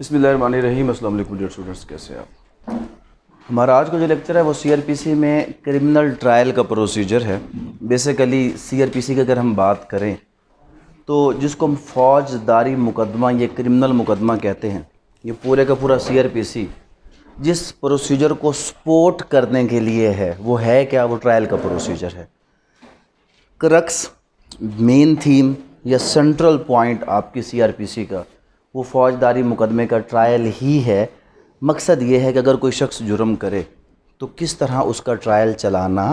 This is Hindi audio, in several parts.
बसमीम असल डियर स्टूडेंट्स कैसे आप हमारा आज का जो लेक्चर है वो सीआरपीसी में क्रिमिनल ट्रायल का प्रोसीजर है बेसिकली सीआरपीसी की अगर हम बात करें तो जिसको हम फौजदारी मुकदमा ये क्रिमिनल मुकदमा कहते हैं ये पूरे का पूरा सीआरपीसी जिस प्रोसीजर को सपोर्ट करने के लिए है वो है क्या वो ट्रायल का प्रोसीजर है क्रक्स मेन थीम या सेंट्रल पॉइंट आपकी सीआरपीसी का वो फौजदारी मुकदमे का ट्रायल ही है मकसद ये है कि अगर कोई शख्स जुर्म करे तो किस तरह उसका ट्रायल चलाना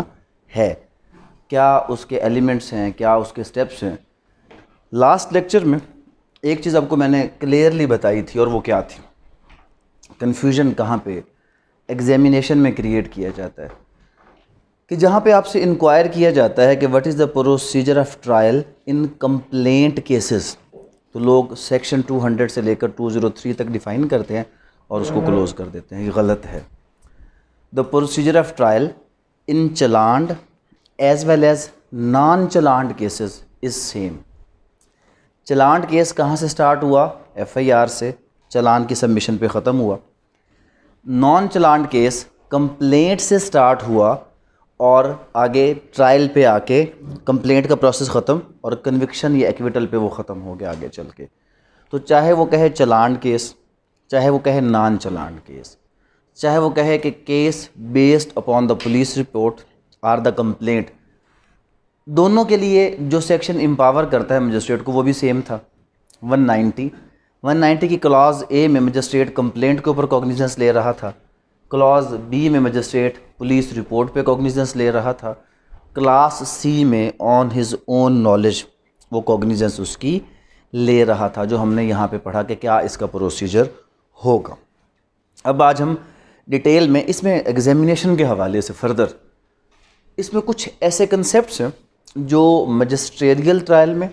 है क्या उसके एलिमेंट्स हैं क्या उसके स्टेप्स हैं लास्ट लेक्चर में एक चीज़ आपको मैंने क्लियरली बताई थी और वो क्या थी कन्फ्यूजन कहाँ पे एग्जामिनेशन में क्रिएट किया जाता है कि जहाँ पे आपसे इंक्वायर किया जाता है कि what is the procedure of trial in complaint cases तो लोग सेक्शन 200 से लेकर 203 तक डिफ़ाइन करते हैं और उसको क्लोज़ कर देते हैं ये गलत है the procedure of trial in challaned as well as non challaned cases is same challaned case कहाँ से स्टार्ट हुआ एफआईआर से चलान की सबमिशन पे ख़त्म हुआ नॉन चलांड केस कंप्लेंट से स्टार्ट हुआ और आगे ट्रायल पे आके कंप्लेंट का प्रोसेस ख़त्म और कन्विक्शन या एक्विटल पे वो ख़त्म हो गया आगे चल के तो चाहे वो कहे चलान केस चाहे वो कहे नान चलान केस चाहे वो कहे कि case based upon the police report or the complaint दोनों के लिए जो सेक्शन एम्पावर करता है मजिस्ट्रेट को वो भी सेम था 190 190 की क्लॉज ए में मजिस्ट्रेट कंप्लेंट के ऊपर कॉग्निजेंस ले रहा था क्लॉज बी में मजिस्ट्रेट पुलिस रिपोर्ट पे कॉग्निजेंस ले रहा था क्लास सी में ऑन हिज ओन नॉलेज वो कॉग्निजेंस उसकी ले रहा था जो हमने यहाँ पे पढ़ा कि क्या इसका प्रोसीजर होगा अब आज हम डिटेल में इसमें एग्जामिनेशन के हवाले से फर्दर इसमें कुछ ऐसे कंसेप्ट हैं जो मजिस्ट्रेरियल ट्रायल में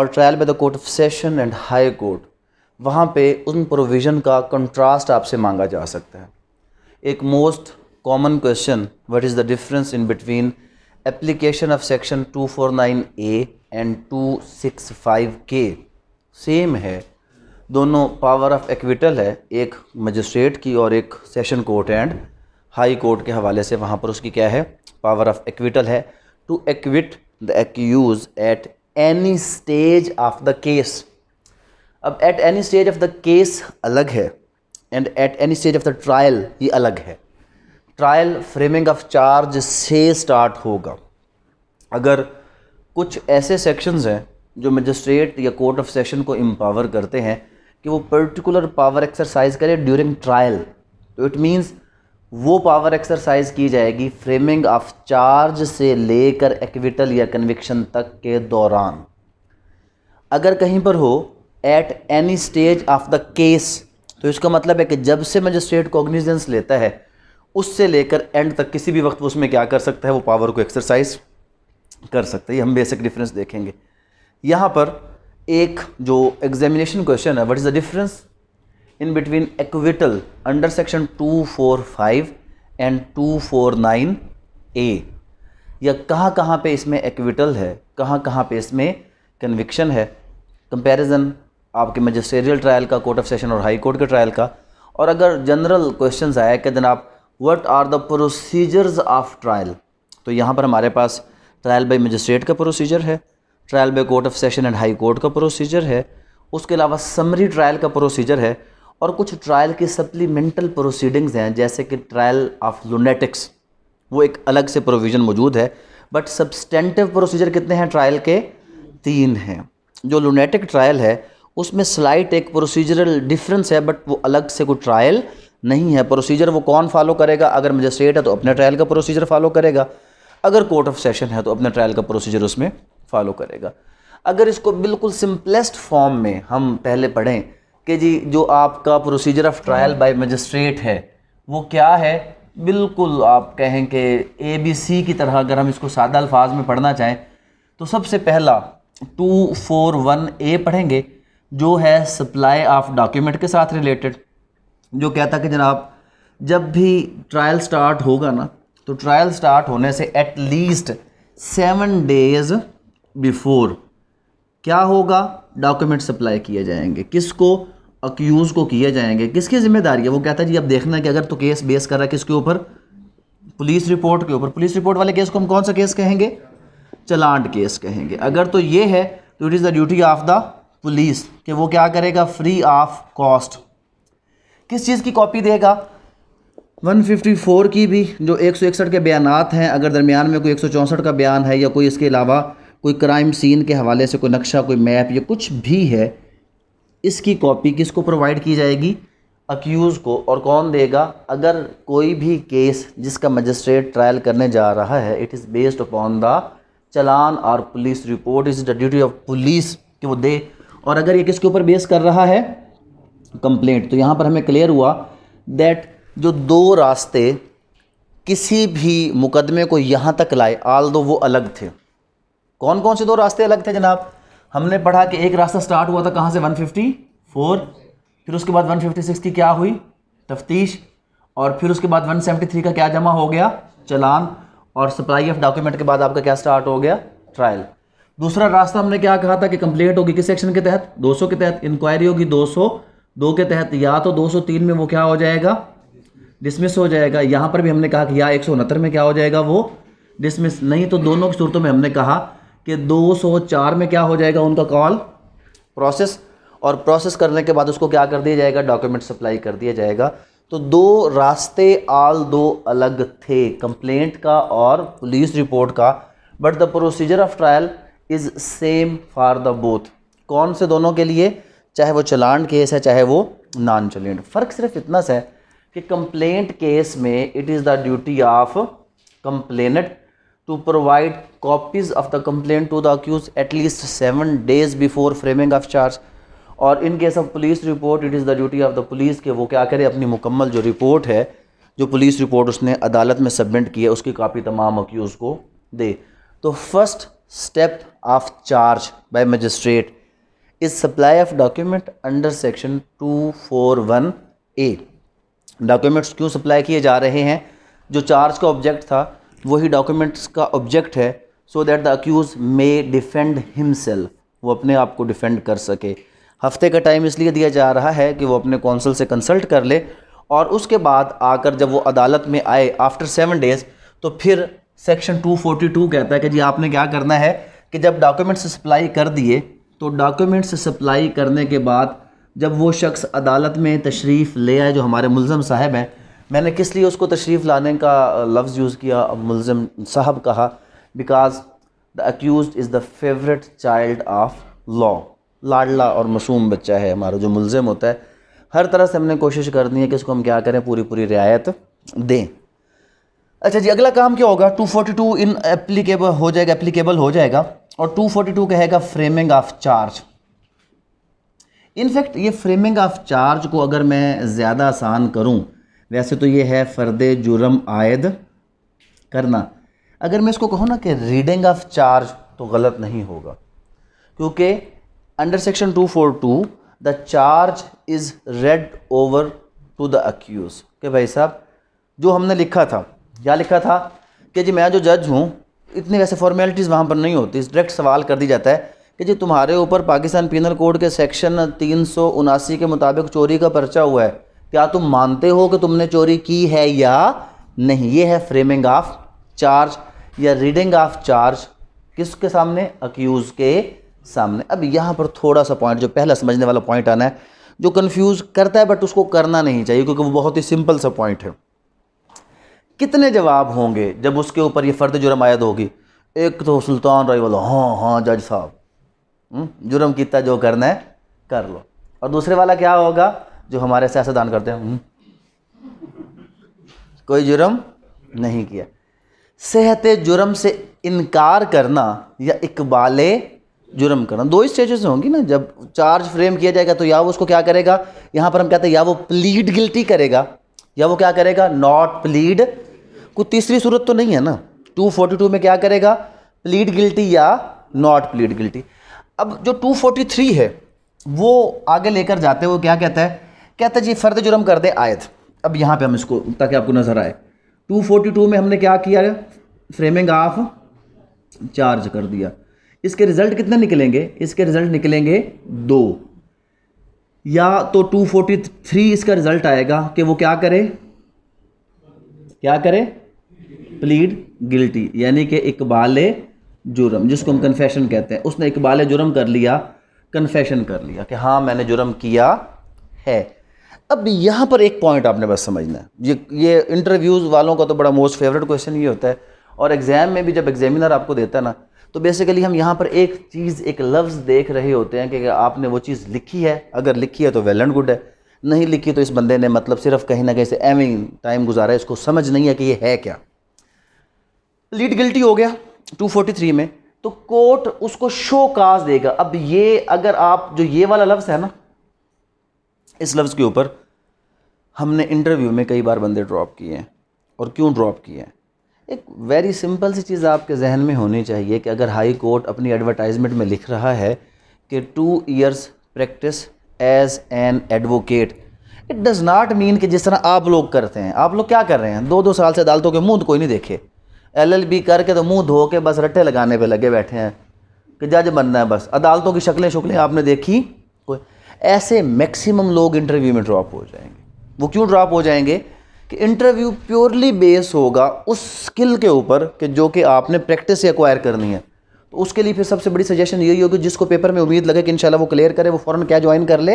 और trial by the court of session and high court वहाँ पे उन प्रोविज़न का कंट्रास्ट आपसे मांगा जा सकता है एक most common question what is the difference in between application of section 249 A and 265 के सेम है दोनों पावर ऑफ एक्विटल है एक मजिस्ट्रेट की और एक session court and high court के हवाले से वहाँ पर उसकी क्या है पावर ऑफ एक्विटल है to acquit the accused at any stage of the case अब at any stage of the case अलग है and at any stage of the trial ये अलग है ट्रायल फ्रेमिंग ऑफ चार्ज से स्टार्ट होगा अगर कुछ ऐसे सेक्शंस हैं जो मजिस्ट्रेट या कोर्ट ऑफ सेशन को एम्पावर करते हैं कि वो पर्टिकुलर पावर एक्सरसाइज करे ड्यूरिंग ट्रायल तो इट मीन्स वो पावर एक्सरसाइज की जाएगी फ्रेमिंग ऑफ चार्ज से लेकर एक्विटल या कन्विक्शन तक के दौरान अगर कहीं पर हो at any stage of the case तो इसका मतलब है कि जब से मजिस्ट्रेट कोग्निजेंस लेता है उससे लेकर एंड तक किसी भी वक्त उसमें क्या कर सकता है वो पावर को एक्सरसाइज कर सकता है ये हम बेसिक डिफरेंस देखेंगे यहाँ पर एक जो एग्जामिनेशन क्वेश्चन है what is the difference in between acquittal under section two four five and two four nine A या कहाँ कहाँ पे इसमें एक्विटल है कहाँ कहाँ पे इसमें कन्विक्शन है कंपेरिजन आपके मजिस्ट्रेरियल ट्रायल का कोर्ट ऑफ सेशन और हाई कोर्ट के ट्रायल का और अगर जनरल क्वेश्चन आया कि जनाब what are the procedures of trial तो यहाँ पर हमारे पास ट्रायल बाई मजिस्ट्रेट का प्रोसीजर है trial by court of session and high court का प्रोसीजर है उसके अलावा समरी ट्रायल का प्रोसीजर है और कुछ ट्रायल की सप्लीमेंटल प्रोसीडिंग्स हैं जैसे कि ट्रायल ऑफ लूनेटिक्स वो एक अलग से प्रोविज़न मौजूद है बट सब्सटेंटिव प्रोसीजर कितने हैं ट्रायल के तीन हैं जो लूनेटिक ट्रायल है उसमें स्लाइट एक प्रोसीजरल डिफरेंस है बट वो अलग से कोई ट्रायल नहीं है प्रोसीजर वो कौन फॉलो करेगा अगर मजिस्ट्रेट है तो अपने ट्रायल का प्रोसीजर फॉलो करेगा अगर कोर्ट ऑफ सेशन है तो अपने ट्रायल का प्रोसीजर उसमें फॉलो करेगा अगर इसको बिल्कुल सिंपलेस्ट फॉर्म में हम पहले पढ़ें कि जी जो आपका procedure of trial by magistrate है वो क्या है बिल्कुल आप कहें कि ए बी सी की तरह अगर हम इसको सादा अल्फाज में पढ़ना चाहें तो सबसे पहला टू फोर वन ए पढ़ेंगे जो है सप्लाई ऑफ डॉक्यूमेंट के साथ रिलेटेड जो कहता कि जनाब जब भी ट्रायल स्टार्ट होगा ना तो ट्रायल स्टार्ट होने से at least seven days before क्या होगा डॉक्यूमेंट सप्लाई किए जाएंगे किसको अक्यूज़ को किए जाएंगे किसकी जिम्मेदारी है वो कहता है जी अब देखना है कि अगर तो केस बेस कर रहा है किसके ऊपर पुलिस रिपोर्ट के ऊपर पुलिस रिपोर्ट वाले केस को हम कौन सा केस कहेंगे चलांट केस कहेंगे अगर तो ये है तो it is the duty of the police कि वो क्या करेगा फ्री ऑफ कॉस्ट किस चीज़ की कॉपी देगा 154 की भी जो एक के बयान हैं अगर दरमियान में कोई एक का बयान है या कोई इसके अलावा कोई क्राइम सीन के हवाले से कोई नक्शा कोई मैप या कुछ भी है इसकी कॉपी किसको प्रोवाइड की जाएगी अक्यूज़ को और कौन देगा अगर कोई भी केस जिसका मजिस्ट्रेट ट्रायल करने जा रहा है it is based upon the चलान और police report is the duty of police कि वो दे और अगर ये किसके ऊपर बेस कर रहा है कंप्लेंट तो यहाँ पर हमें क्लियर हुआ दैट जो दो रास्ते किसी भी मुकदमे को यहाँ तक लाए आल दो वो अलग थे कौन कौन से दो रास्ते अलग थे जनाब हमने पढ़ा कि एक रास्ता स्टार्ट हुआ था कहाँ से 154 फिर उसके बाद 156 की क्या हुई तफ्तीश और फिर उसके बाद 173 का क्या जमा हो गया चलान और सप्लाई ऑफ डॉक्यूमेंट के बाद आपका क्या स्टार्ट हो गया ट्रायल दूसरा रास्ता हमने क्या कहा था कि कंप्लेंट होगी किस सेक्शन के तहत 200 के तहत इंक्वायरी होगी 202 के तहत या तो 203 में वो क्या हो जाएगा डिसमिस हो जाएगा यहाँ पर भी हमने कहा कि या एक में क्या हो जाएगा वो डिसमिस नहीं तो दोनों की सूरतों में हमने कहा कि 204 में क्या हो जाएगा उनका कॉल प्रोसेस और प्रोसेस करने के बाद उसको क्या कर दिया जाएगा डॉक्यूमेंट सप्लाई कर दिया जाएगा तो दो रास्ते आल दो अलग थे कंप्लेंट का और पुलिस रिपोर्ट का but the procedure of trial is same for the both कौन से दोनों के लिए चाहे वो चलान केस है चाहे वो नॉन चलान फ़र्क सिर्फ इतना सा है कि कंप्लेंट केस में it is the duty of complainant to provide copies of the complaint to the accused at least seven days before framing of charge और in case of police report it is the duty of the police के वो क्या करे अपनी मुकम्मल जो रिपोर्ट है जो पुलिस रिपोर्ट उसने अदालत में सबमिट की है उसकी कापी तमाम अक्यूज़ को दे तो first step of charge step magistrate is supply of document under section two four one A documents क्यों सप्लाई किए जा रहे हैं जो चार्ज का ऑब्जेक्ट था वही डॉक्यूमेंट्स का ऑब्जेक्ट है so that the accused may defend himself वो अपने आप को डिफेंड कर सके हफ्ते का टाइम इसलिए दिया जा रहा है कि वो अपने कौंसल से कंसल्ट कर ले और उसके बाद आकर जब वो अदालत में आए आफ्टर सेवन डेज़ तो फिर सेक्शन 242 कहता है कि जी आपने क्या करना है कि जब डॉक्यूमेंट्स सप्लाई कर दिए तो डॉक्यूमेंट्स सप्लाई करने के बाद जब वो शख्स अदालत में तशरीफ़ ले आए जो हमारे मुलम साहब हैं मैंने किस लिए उसको तशरीफ़ लाने का लफ्ज़ यूज़ किया मुलम साहब कहा because the accused is the favourite child of law लाडला और मासूम बच्चा है हमारा जो मुलम होता है हर तरह से हमने कोशिश करनी है कि इसको हम क्या करें पूरी पूरी रियायत दें अच्छा जी अगला काम क्या होगा 242 इन एप्लीकेबल हो जाएगा एप्लीकेबल हो जाएगा और 242 कहेगा फ्रेमिंग ऑफ चार्ज इनफैक्ट ये फ्रेमिंग ऑफ चार्ज को अगर मैं ज़्यादा आसान करूं वैसे तो ये है फ़र्द जुर्म आयद करना अगर मैं इसको कहूँ ना कि रीडिंग ऑफ चार्ज तो गलत नहीं होगा क्योंकि under section 242 the charge is read over to the accused के भाई साहब जो हमने लिखा था क्या लिखा था कि जी मैं जो जज हूँ इतनी वैसे फॉर्मेलिटीज़ वहाँ पर नहीं होती डायरेक्ट सवाल कर दी जाता है कि जी तुम्हारे ऊपर पाकिस्तान पिनल कोड के सेक्शन तीन के मुताबिक चोरी का पर्चा हुआ है क्या तुम मानते हो कि तुमने चोरी की है या नहीं ये है फ्रेमिंग ऑफ चार्ज या रीडिंग ऑफ चार्ज किसके सामने अक्यूज़ के सामने अब यहाँ पर थोड़ा सा पॉइंट जो पहला समझने वाला पॉइंट आना है जो कन्फ्यूज़ करता है बट उसको करना नहीं चाहिए क्योंकि वो बहुत ही सिंपल सा पॉइंट है कितने जवाब होंगे जब उसके ऊपर ये फ़र्द जुर्म आयद होगी एक तो सुल्तान रही वाला हाँ हाँ जज साहब हम्म, जुर्म किता जो करना है कर लो और दूसरे वाला क्या होगा जो हमारे सियासतदान करते हैं हम्म। कोई जुर्म नहीं किया सेहत जुर्म से इनकार करना या इकबाल जुर्म करना दो ही स्टेजेस होंगी ना जब चार्ज फ्रेम किया जाएगा तो या वो उसको क्या करेगा यहाँ पर हम कहते हैं या वो प्लीड गिल्टी करेगा या वो क्या करेगा नॉट प्लीड कोई तीसरी सूरत तो नहीं है ना 242 में क्या करेगा प्लीड गिल्टी या नॉट प्लीड गिल्टी अब जो 243 है वो आगे लेकर जाते हैं वो क्या कहता है कहता है जी फ़र्द जुर्म कर दे आयत अब यहाँ पे हम इसको ताकि आपको नज़र आए 242 में हमने क्या किया फ्रेमिंग ऑफ चार्ज कर दिया इसके रिज़ल्ट कितने निकलेंगे इसके रिज़ल्ट निकलेंगे दो या तो 243 इसका रिजल्ट आएगा कि वो क्या करे क्या करे प्लीड गिल्टी यानी कि इकबाल जुर्म जिसको हम कन्फेशन कहते हैं उसने इकबाल जुर्म कर लिया कन्फेशन कर लिया कि हाँ मैंने जुर्म किया है अब यहाँ पर एक पॉइंट आपने बस समझना है ये ये इंटरव्यूज़ वालों का तो बड़ा मोस्ट फेवरेट क्वेश्चन ये होता है और एग्ज़ाम में भी जब एग्जामिनर आपको देता है ना तो बेसिकली हम यहाँ पर एक चीज़ एक लफ्ज़ देख रहे होते हैं कि आपने वो चीज़ लिखी है अगर लिखी है तो वेल एंड गुड है नहीं लिखी तो इस बंदे ने मतलब सिर्फ कहीं ना कहीं से एविंग टाइम गुजारा है इसको समझ नहीं है कि ये है क्या लीड गिल्टी हो गया 243 में तो कोर्ट उसको शो काज देगा अब ये अगर आप जो ये वाला लफ्ज़ है ना इस लफ्ज़ के ऊपर हमने इंटरव्यू में कई बार बंदे ड्रॉप किए हैं और क्यों ड्रॉप किए हैं एक वेरी सिंपल सी चीज़ आपके जहन में होनी चाहिए कि अगर हाई कोर्ट अपनी एडवर्टाइजमेंट में लिख रहा है कि two years practice as an advocate it does not mean कि जिस तरह आप लोग करते हैं आप लोग क्या कर रहे हैं दो दो साल से अदालतों के मुँह तो कोई नहीं देखे एल एल बी करके तो मुँह धो के बस रट्टे लगाने पर लगे बैठे हैं कि जज बनना है बस अदालतों की शक्लें शक्लें आपने देखी कोई ऐसे मैक्सिमम लोग इंटरव्यू में ड्रॉप हो जाएंगे वो क्यों ड्रॉप हो जाएंगे कि इंटरव्यू प्योरली बेस होगा उस स्किल के ऊपर कि जो कि आपने प्रैक्टिस से एक्वायर करनी है तो उसके लिए फिर सबसे बड़ी सजेशन यही होगी जिसको पेपर में उम्मीद लगे कि इंशाल्लाह वो क्लियर करे वो फ़ौरन क्या ज्वाइन कर ले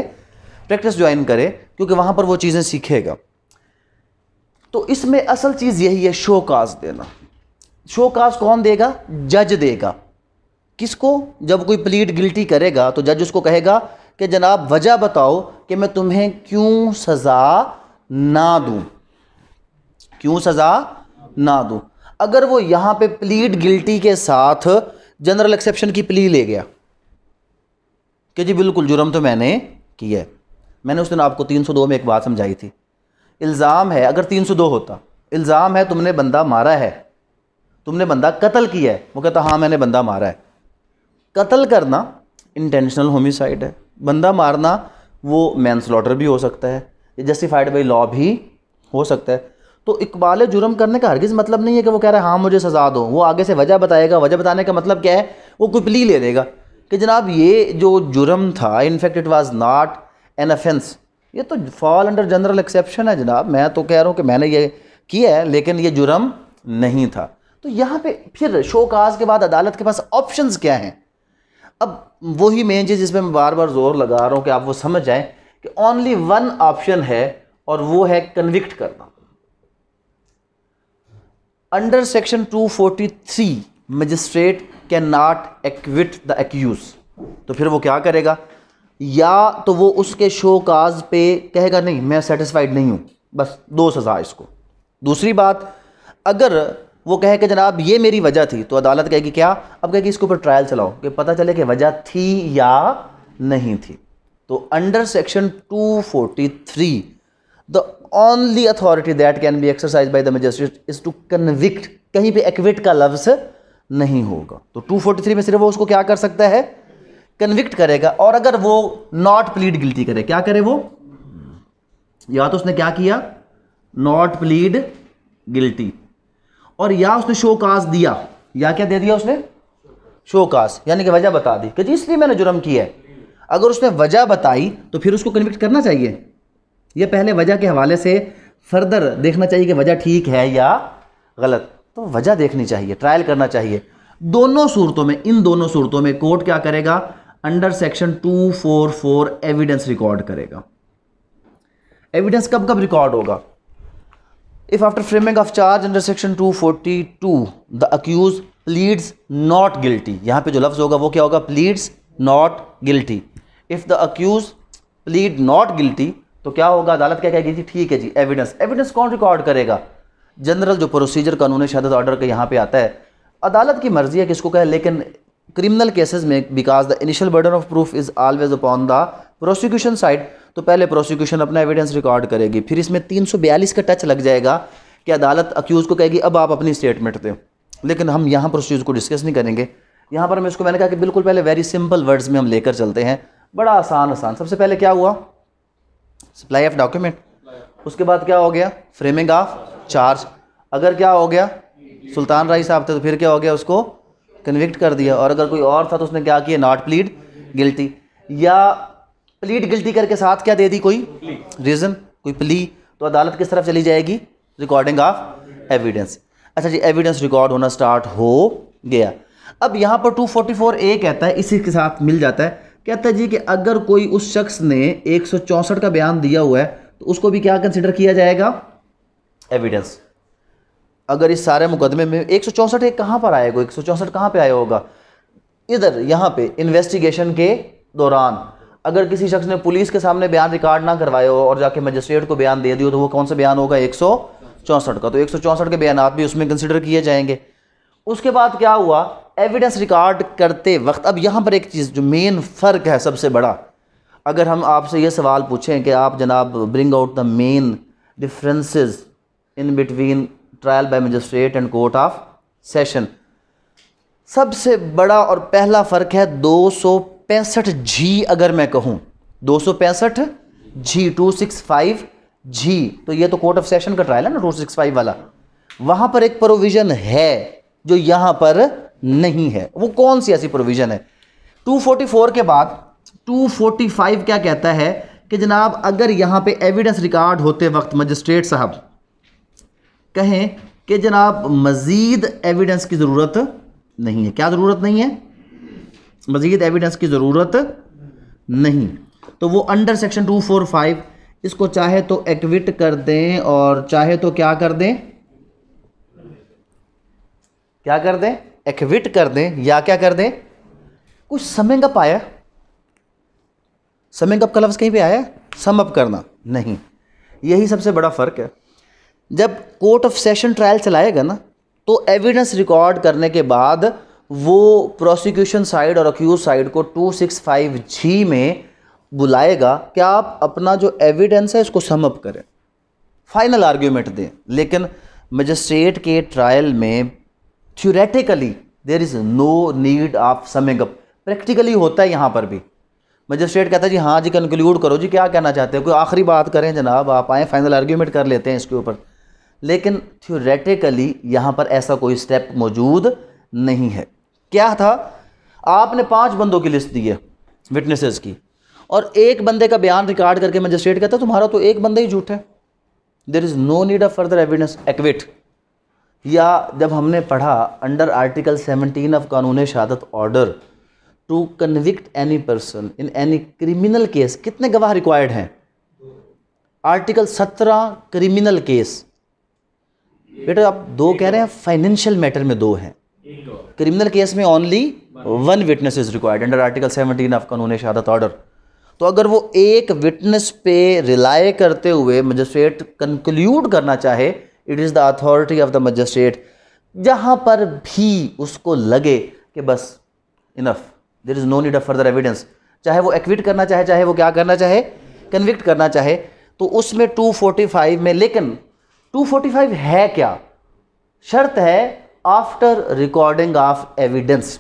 प्रैक्टिस ज्वाइन करे क्योंकि वहाँ पर वो चीज़ें सीखेगा तो इसमें असल चीज़ यही है शो काज देना शो काज कौन देगा जज देगा किसको जब कोई प्लीड गिल्टी करेगा तो जज उसको कहेगा कि जनाब वजह बताओ कि मैं तुम्हें क्यों सज़ा ना दूँ क्यों सज़ा ना दूँ अगर वो यहाँ पे प्लीड गिल्टी के साथ जनरल एक्सेप्शन की प्ली ले गया कि जी बिल्कुल जुर्म तो मैंने किया है मैंने उस दिन आपको 302 में एक बात समझाई थी इल्ज़ाम है अगर 302 होता इल्ज़ाम है तुमने बंदा मारा है तुमने बंदा कत्ल किया है वो कहता हाँ मैंने बंदा मारा है कत्ल करना इंटेंशनल होमिसाइड है बंदा मारना वो मैन स्लॉटर भी हो सकता है जस्टिफाइड बाई लॉ भी हो सकता है तो इकबाल जुर्म करने का हरगिज़ मतलब नहीं है कि वो कह रहा है हाँ मुझे सज़ा दो वो आगे से वजह बताएगा वजह बताने का मतलब क्या है वो कोई प्ली ले लेगा कि जनाब ये जो जुर्म था in fact it was not an offence ये तो फॉल अंडर जनरल एक्सेप्शन है जनाब मैं तो कह रहा हूँ कि मैंने ये किया है लेकिन ये जुर्म नहीं था तो यहाँ पे फिर शो काज के बाद अदालत के पास ऑप्शंस क्या हैं अब वही मेन चीज़ जिसमें मैं बार बार जोर लगा रहा हूँ कि आप वो समझ जाएँ कि ओनली वन ऑप्शन है और वो है कन्विक्ट करना under section 243 magistrate can not acquit the accused तो फिर वो क्या करेगा या तो वो उसके शो काज पे कहेगा नहीं मैं सेटिस्फाइड नहीं हूं बस दो सज़ा इसको दूसरी बात अगर वो कहे कि जनाब ये मेरी वजह थी तो अदालत कहेगी क्या अब कहेगी इसके ऊपर ट्रायल चलाओ कि पता चले कि वजह थी या नहीं थी तो under section 243 the only authority that can be exercise by the magistrate is to convict कहीं पर एक्विट का लफ्ज नहीं होगा तो 243 में सिर्फ वो उसको क्या कर सकता है कन्विक्ट करेगा और अगर वो नॉट प्लीड गिल्टी करे क्या करे वो या तो उसने क्या किया नॉट प्लीड गिल्टी और या उसने शो काज दिया या क्या दे दिया उसने शो काज यानी कि वजह बता दी क्योंकि इसलिए मैंने जुर्म किया है अगर उसने वजह बताई तो फिर उसको कन्विक्ट करना चाहिए ये पहले वजह के हवाले से फर्दर देखना चाहिए कि वजह ठीक है या गलत तो वजह देखनी चाहिए ट्रायल करना चाहिए दोनों सूरतों में इन दोनों सूरतों में कोर्ट क्या करेगा अंडर सेक्शन 244 एविडेंस रिकॉर्ड करेगा एविडेंस कब कब रिकॉर्ड होगा if after framing of charge under section 242 the accused pleads not guilty यहां पे जो लफ्ज होगा वो क्या होगा pleads not guilty if the accused plead not guilty तो क्या होगा अदालत क्या कहेगी जी ठीक है जी एविडेंस एविडेंस कौन रिकॉर्ड करेगा जनरल जो प्रोसीजर कानून शहादत ऑर्डर के यहाँ पे आता है अदालत की मर्जी है किसको कहे लेकिन क्रिमिनल केसेस में because the initial burden of proof is always upon the prosecution side तो पहले प्रोसिक्यूशन अपना एविडेंस रिकॉर्ड करेगी फिर इसमें 342 का टच लग जाएगा कि अदालत अक्यूज़ को कहेगी अब आप अपनी स्टेटमेंट दें लेकिन हम यहाँ प्रोसीजर को डिस्कस नहीं करेंगे यहाँ पर मैं इसको मैंने कहा कि बिल्कुल पहले वेरी सिंपल वर्ड्स में हम लेकर चलते हैं बड़ा आसान आसान सबसे पहले क्या हुआ सप्लाई ऑफ डॉक्यूमेंट उसके बाद क्या हो गया फ्रेमिंग ऑफ चार्ज अगर क्या हो गया सुल्तान राय साहब थे तो फिर क्या हो गया उसको कन्विक्ट कर दिया और अगर कोई और था तो उसने क्या किया नॉट प्लीड गिल्टी या प्लीड गिल्टी करके साथ क्या दे दी कोई रीज़न कोई प्ली तो अदालत किस तरफ चली जाएगी रिकॉर्डिंग ऑफ एविडेंस अच्छा जी एविडेंस रिकॉर्ड होना स्टार्ट हो गया अब यहाँ पर 244 ए कहता है इसी के साथ मिल जाता है कहता है जी कि अगर कोई उस शख्स ने एक का बयान दिया हुआ है तो उसको भी क्या कंसिडर किया जाएगा एविडेंस अगर इस सारे मुकदमे में एक सौ चौंसठ एक कहाँ पर आएगा एक सौ चौंसठ कहाँ पर आया होगा इधर यहाँ पे इन्वेस्टिगेशन के दौरान अगर किसी शख्स ने पुलिस के सामने बयान रिकॉर्ड ना करवाया हो और जाके मजिस्ट्रेट को बयान दे दियो तो वो कौन सा बयान होगा एक सौ चौंसठ का तो एक सौ चौंसठ के बयान भी उसमें कंसिडर किए जाएंगे उसके बाद क्या हुआ एविडेंस रिकॉर्ड करते वक्त अब यहाँ पर एक चीज़ जो मेन फ़र्क है सबसे बड़ा अगर हम आपसे ये सवाल पूछें कि आप जनाब bring out the main differences in between trial by magistrate and court of session सबसे बड़ा और पहला फ़र्क है दो सौ पैंसठ जी अगर मैं कहूँ दो सौ पैंसठ जी टू सिक्स फाइव जी तो ये तो कोर्ट ऑफ सेशन का ट्रायल है ना टू सिक्स फाइव वाला वहाँ पर एक प्रोविज़न है जो यहाँ पर नहीं है वो कौन सी ऐसी प्रोविजन है 244 के बाद 245 क्या कहता है कि जनाब अगर यहां पे एविडेंस रिकॉर्ड होते वक्त मजिस्ट्रेट साहब कहें कि जनाब मज़ीद एविडेंस की ज़रूरत नहीं है क्या ज़रूरत नहीं है मज़ीद एविडेंस की ज़रूरत नहीं तो वो under section two four five इसको चाहे तो एक्विट कर दें और चाहे तो क्या कर दें क्या कर दें एक्विट कर दें या क्या कर दें कुछ समिंग अप आया समिंग अप का लफ्ज़ कहीं पे आया सम अप करना नहीं यही सबसे बड़ा फ़र्क है जब कोर्ट ऑफ सेशन ट्रायल चलाएगा ना तो एविडेंस रिकॉर्ड करने के बाद वो प्रोसिक्यूशन साइड और अक्यूज साइड को 265 जी में बुलाएगा कि आप अपना जो एविडेंस है इसको सम अप करें फाइनल आर्ग्यूमेंट दें लेकिन मजिस्ट्रेट के ट्रायल में theoretically there is no need of summing up practically होता है यहाँ पर भी मजिस्ट्रेट कहता है जी हाँ जी कंक्लूड करो जी क्या कहना चाहते हो कोई आखिरी बात करें जनाब आप आए फाइनल आर्ग्यूमेंट कर लेते हैं इसके ऊपर लेकिन थ्योरेटिकली यहाँ पर ऐसा कोई स्टेप मौजूद नहीं है क्या था आपने पांच बंदों की लिस्ट दी है विटनेसेस की और एक बंदे का बयान रिकॉर्ड करके मजिस्ट्रेट कहता है तुम्हारा तो एक बंदा ही झूठ है there is no need of further evidence acquit या जब हमने पढ़ा अंडर आर्टिकल 17 ऑफ कानून शहादत order to convict any person in any criminal case कितने गवाह रिक्वायर्ड हैं आर्टिकल 17 क्रिमिनल केस बेटा आप दो कह रहे हैं फाइनेंशियल मैटर में दो हैं क्रिमिनल केस में only one witness is required under article 17 of कानून शहादत ऑर्डर तो अगर वो एक विटनेस पे रिलाय करते हुए मजिस्ट्रेट कंक्लूड करना चाहे it is the authority of the magistrate जहाँ पर भी उसको लगे कि बस enough there is no need of further evidence चाहे वो एक्विट करना चाहे चाहे वो क्या करना चाहे कन्विक्ट करना चाहे तो उसमें 245 में लेकिन 245 है क्या शर्त है after recording of evidence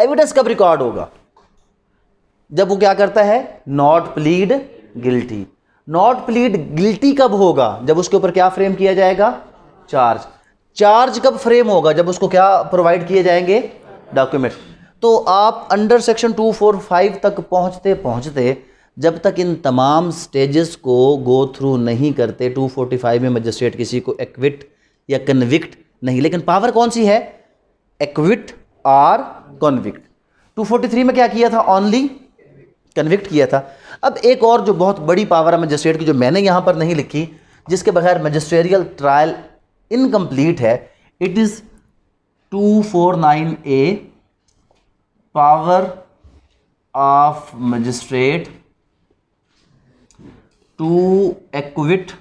evidence कब रिकॉर्ड होगा जब वो क्या करता है not plead guilty not plead guilty कब होगा जब उसके ऊपर क्या फ्रेम किया जाएगा चार्ज चार्ज कब फ्रेम होगा जब उसको क्या प्रोवाइड किए जाएंगे डॉक्यूमेंट तो आप अंडर सेक्शन 245 तक पहुंचते पहुंचते जब तक इन तमाम स्टेजेस को गो थ्रू नहीं करते 245 में मजिस्ट्रेट किसी को एक्विट या कन्विक्ट नहीं लेकिन पावर कौन सी है एक्विट आर कॉन्विक्ट 243 में क्या किया था ओनली कन्विक्ट किया था अब एक और जो बहुत बड़ी पावर है मजिस्ट्रेट की जो मैंने यहाँ पर नहीं लिखी जिसके बगैर मजिस्ट्रेरियल ट्रायल इनकम्प्लीट है it is two four nine A power of magistrate to acquit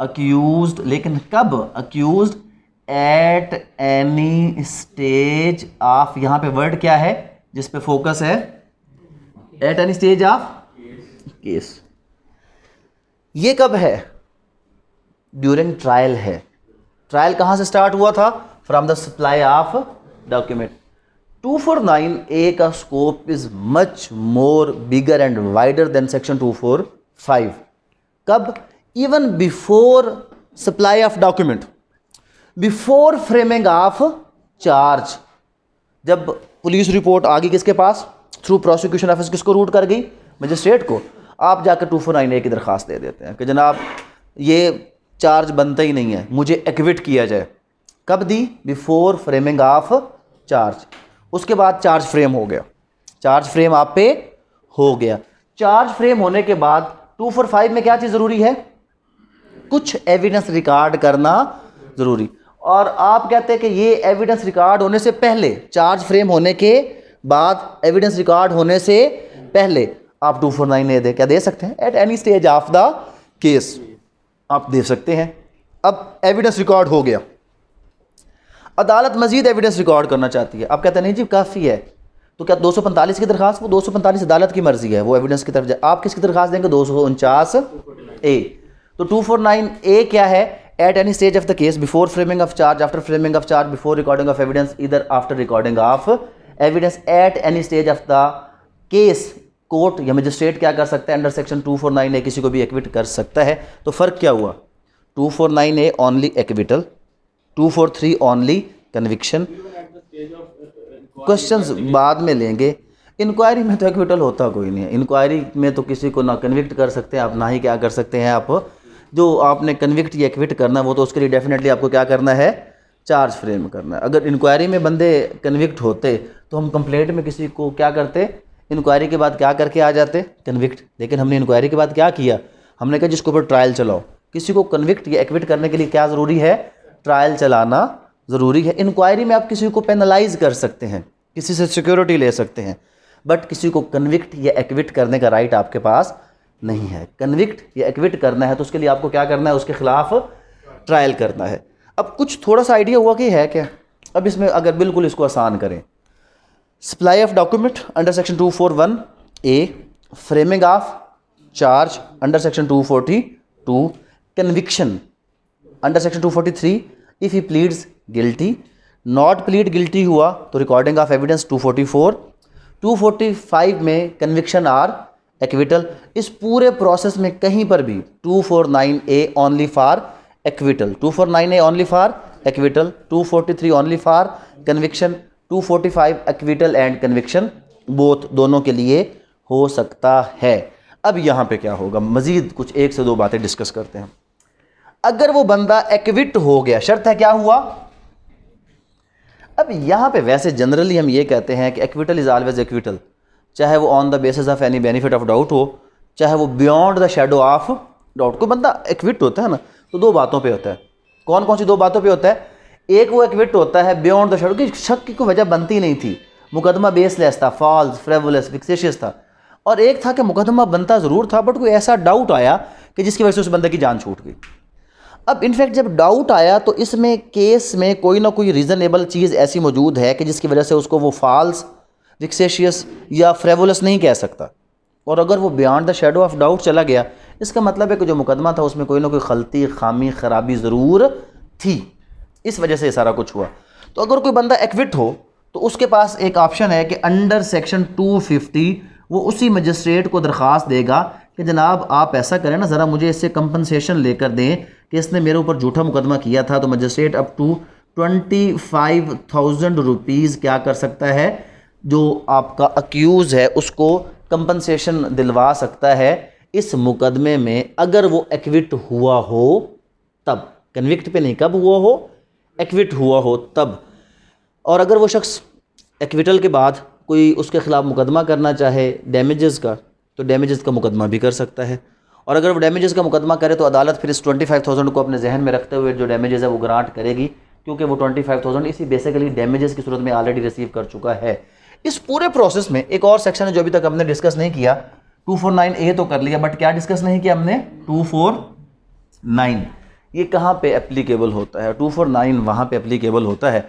accused लेकिन कब accused at any stage of यहाँ पे वर्ड क्या है जिस पे फोकस है at any stage of case ये कब है ड्यूरिंग ट्रायल है ट्रायल कहां से स्टार्ट हुआ था from the supply of document two four nine A का scope is much more bigger and wider than section two four five कब even before supply of document before framing of charge जब पुलिस रिपोर्ट आ गई किसके पास थ्रू प्रोसिक्यूशन ऑफिस किसको रूट कर गई मजिस्ट्रेट को आप जाकर टू फोर नाइन ए की दरख्वास्त दे देते हैं कि जनाब ये चार्ज बनता ही नहीं है मुझे एक्विट किया जाए कब दी बिफोर फ्रेमिंग ऑफ चार्ज उसके बाद चार्ज फ्रेम हो गया चार्ज फ्रेम आप पे हो गया चार्ज फ्रेम होने के बाद टू फोर फाइव में क्या चीज़ ज़रूरी है कुछ एविडेंस रिकॉर्ड करना ज़रूरी और आप कहते हैं कि ये एविडेंस रिकॉर्ड होने से पहले चार्ज फ्रेम होने के बाद एविडेंस रिकॉर्ड होने से पहले आप टू फोर नाइन दे क्या दे सकते हैं at any stage of the case आप दे सकते हैं अब एविडेंस रिकॉर्ड हो गया अदालत मजीद एविडेंस रिकॉर्ड करना चाहती है आप कहते हैं नहीं जी काफ़ी है तो क्या 245 की दरखास्त वो 245 अदालत की मर्जी है वो एविडेंस की तरफ आप किसकी दरखास्त देंगे दो सौ उनचास ए तो 249 ए क्या है at any stage of the case before framing of charge after framing of charge before recording of evidence इधर after recording of evidence at any stage of the case court या मजिस्ट्रेट क्या कर सकता है under section two four nine A किसी को भी एक्विट कर सकता है तो फ़र्क क्या हुआ two four nine A only acquittal two four three only conviction question बाद में लेंगे इंक्वायरी में तो एक्विटल होता कोई नहीं है इंक्वायरी में तो किसी को ना कन्विक्ट कर सकते हैं आप ना ही क्या कर सकते हैं आप जो आपने कन्विक्ट या एक्विट करना वो तो उसके लिए डेफिनेटली आपको क्या करना है चार्ज फ्रेम करना है अगर इंक्वायरी में बंदे कन्विक्ट होते तो हम कंप्लेंट में किसी को क्या करते इंक्वायरी के बाद क्या करके आ जाते कन्विक्ट लेकिन हमने इंक्वायरी के बाद क्या किया हमने कहा जिसके ऊपर ट्रायल चलाओ किसी को कन्विक्ट या एक्विट करने के लिए क्या ज़रूरी है ट्रायल चलाना ज़रूरी है इंक्वायरी में आप किसी को पेनलाइज कर सकते हैं किसी से सिक्योरिटी ले सकते हैं बट किसी को कन्विक्ट या एक्विट करने का राइट आपके पास नहीं है कन्विक्ट या एक्विट करना है तो उसके लिए आपको क्या करना है उसके खिलाफ ट्रायल करना है अब कुछ थोड़ा सा आइडिया हुआ कि है क्या अब इसमें अगर बिल्कुल इसको आसान करें supply of document under section two four one A framing of charge under section two forty two conviction under section two forty three if he pleads guilty not plead guilty हुआ तो recording of evidence two forty four two forty five में कन्विक्शन आर एक्विटल इस पूरे प्रोसेस में कहीं पर भी two four nine A only for acquittal two four nine A only for acquittal to forty three only for conviction 245 acquittal and conviction both दोनों के लिए हो सकता है अब यहाँ पे क्या होगा मज़ीद कुछ एक से दो बातें डिस्कस करते हैं अगर वो बंदा एक्विट हो गया शर्त है क्या हुआ अब यहाँ पे वैसे जनरली हम ये कहते हैं कि एक्विटल इज़ ऑलवेज एक्विटल चाहे वो on the basis of any benefit of doubt हो चाहे वो beyond the shadow of doubt को बंदा एक्विट होता है ना तो दो बातों पे होता है कौन कौन सी दो बातों पे होता है एक वो एक्विट होता है बियॉन्ड द शेडो की शक की कोई वजह बनती नहीं थी मुकदमा बेसलेस था फॉल्स फ्रेवलेस फिक्सेशियस था और एक था कि मुकदमा बनता ज़रूर था बट कोई ऐसा डाउट आया कि जिसकी वजह से उस बंदे की जान छूट गई अब इनफैक्ट जब डाउट आया तो इसमें केस में कोई ना कोई रीज़नेबल चीज़ ऐसी मौजूद है कि जिसकी वजह से उसको वो फॉल्स फिक्सेशियस या फ्रेवलस नहीं कह सकता और अगर वो beyond the shadow of doubt चला गया इसका मतलब है कि जो मुकदमा था उसमें कोई ना कोई गलती खामी खराबी ज़रूर थी इस वजह से ये सारा कुछ हुआ तो अगर कोई बंदा एक्विट हो तो उसके पास एक ऑप्शन है कि अंडर सेक्शन 250 वो उसी मजिस्ट्रेट को दरख्वास्त देगा कि जनाब आप ऐसा करें ना ज़रा मुझे इससे कंपनसेशन लेकर दें कि इसने मेरे ऊपर झूठा मुकदमा किया था तो magistrate up to twenty five thousand rupees क्या कर सकता है जो आपका अक्यूज़ है उसको कंपनसेशन दिलवा सकता है इस मुकदमे में अगर वो एक्विट हुआ हो तब कन्विक्ट पे नहीं कब हुआ हो एक्विट हुआ हो तब और अगर वो शख्स एक्विटल के बाद कोई उसके ख़िलाफ़ मुकदमा करना चाहे डैमेजेस का तो डैमेजेस का मुकदमा भी कर सकता है और अगर वो डैमेजेस का मुकदमा करे तो अदालत फिर इस ट्वेंटी फाइव थाउजेंड को अपने जहन में रखते हुए जो डैमेजेस है वो ग्रांट करेगी क्योंकि वो ट्वेंटी फाइव थाउजेंड इसी बेसिकली डैमेजेस की सूरत में ऑलरेडी रिसीव कर चुका है इस पूरे प्रोसेस में एक और सेक्शन है जो अभी तक हमने डिस्कस नहीं किया टू फोर नाइन ए तो कर लिया बट क्या डिस्कस नहीं किया हमने टू फोर नाइन ये कहाँ पे एप्लीकेबल होता है टू फोर नाइन वहाँ पर एप्लीकेबल होता है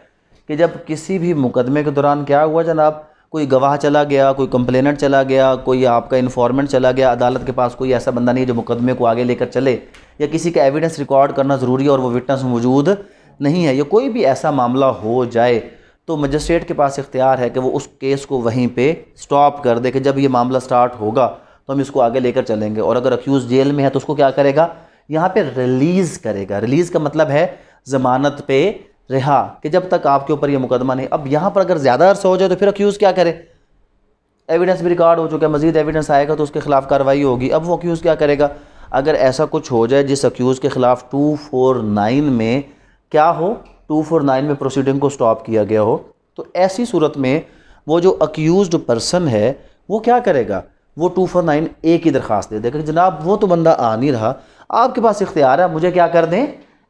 कि जब किसी भी मुकदमे के दौरान क्या हुआ जनाब कोई गवाह चला गया कोई कंप्लेनेंट चला गया कोई आपका इन्फॉर्मेंट चला गया अदालत के पास कोई ऐसा बंदा नहीं है जो मुकदमे को आगे लेकर चले या किसी का एविडेंस रिकॉर्ड करना ज़रूरी है और वो विटनेस मौजूद नहीं है या कोई भी ऐसा मामला हो जाए तो मजिस्ट्रेट के पास इख्तियार है कि वो उस केस को वहीं पर स्टॉप कर दे कि जब ये मामला स्टार्ट होगा तो हम इसको आगे लेकर चलेंगे और अगर अक्यूज़ जेल में है तो उसको क्या करेगा यहाँ पे रिलीज़ करेगा रिलीज़ का मतलब है ज़मानत पे रिहा कि जब तक आपके ऊपर ये मुकदमा नहीं अब यहाँ पर अगर ज़्यादा अरसा हो जाए तो फिर अक्यूज़ क्या करे एविडेंस भी रिकॉर्ड हो चुका है मजीद एविडेंस आएगा तो उसके खिलाफ कार्रवाई होगी अब वो अक्यूज़ क्या करेगा अगर ऐसा कुछ हो जाए जिस अक्यूज़ के ख़िलाफ़ टू फोर नाइन में क्या हो टू फोर नाइन में प्रोसीडिंग को स्टॉप किया गया हो तो ऐसी सूरत में वो जो अक्यूज़ पर्सन है वो क्या करेगा वो टू फोर नाइन ए की दरख्वास्त दे देगा जनाब वो तो बंदा आ नहीं रहा आपके पास इख्तियार है मुझे क्या कर दें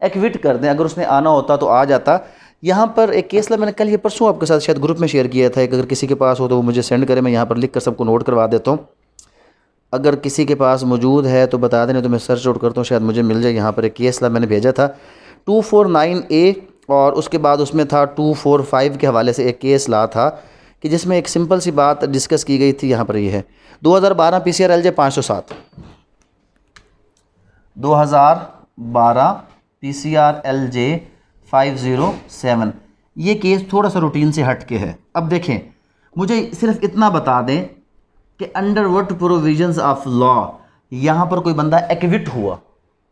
एक्विट कर दें अगर उसने आना होता तो आ जाता यहाँ पर एक केस ला मैंने कल ये परसों आपके साथ शायद ग्रुप में शेयर किया था अगर किसी के पास हो तो वो मुझे सेंड करें मैं यहाँ पर लिख कर सबको नोट करवा देता हूँ अगर किसी के पास मौजूद है तो बता देना तो मैं सर्च आउट करता हूँ शायद मुझे मिल जाए यहाँ पर एक केस ला मैंने भेजा था टू फोर नाइन ए और उसके बाद उसमें था टू फोर फाइव के हवाले से एक केस ला था कि जिसमें एक सिंपल सी बात डिस्कस की गई थी यहाँ पर ये यह है जे पाँच सौ सात 2012 पीसीआर एलजे 507 ये केस थोड़ा सा रूटीन से हट के है अब देखें मुझे सिर्फ इतना बता दें कि under what provisions of law यहाँ पर कोई बंदा एक्विट हुआ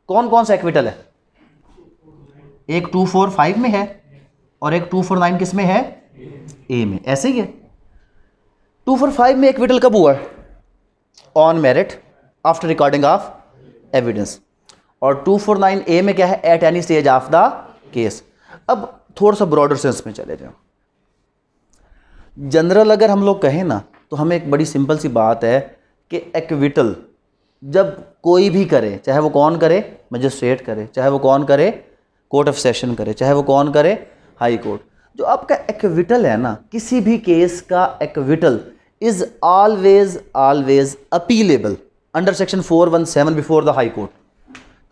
कौन कौन सा एक्विटल है एक टू फोर फाइव में है और एक टू फोर नाइन किस में है ए में ऐसे ही है टू फोर फाइव में एक्विटल कब हुआ on merit after recording of evidence और 249 ए में क्या है at any stage of the case अब थोड़ा सा ब्रॉडर सेंस में चले जाओ जनरल अगर हम लोग कहें ना तो हमें एक बड़ी सिंपल सी बात है कि एक्विटल जब कोई भी करे चाहे वो कौन करे मजिस्ट्रेट करे चाहे वो कौन करे कोर्ट ऑफ सेशन करे चाहे वो कौन करे हाई कोर्ट जो आपका एक्विटल है ना किसी भी केस का acquittal is always always appealable under section four one seven before the high court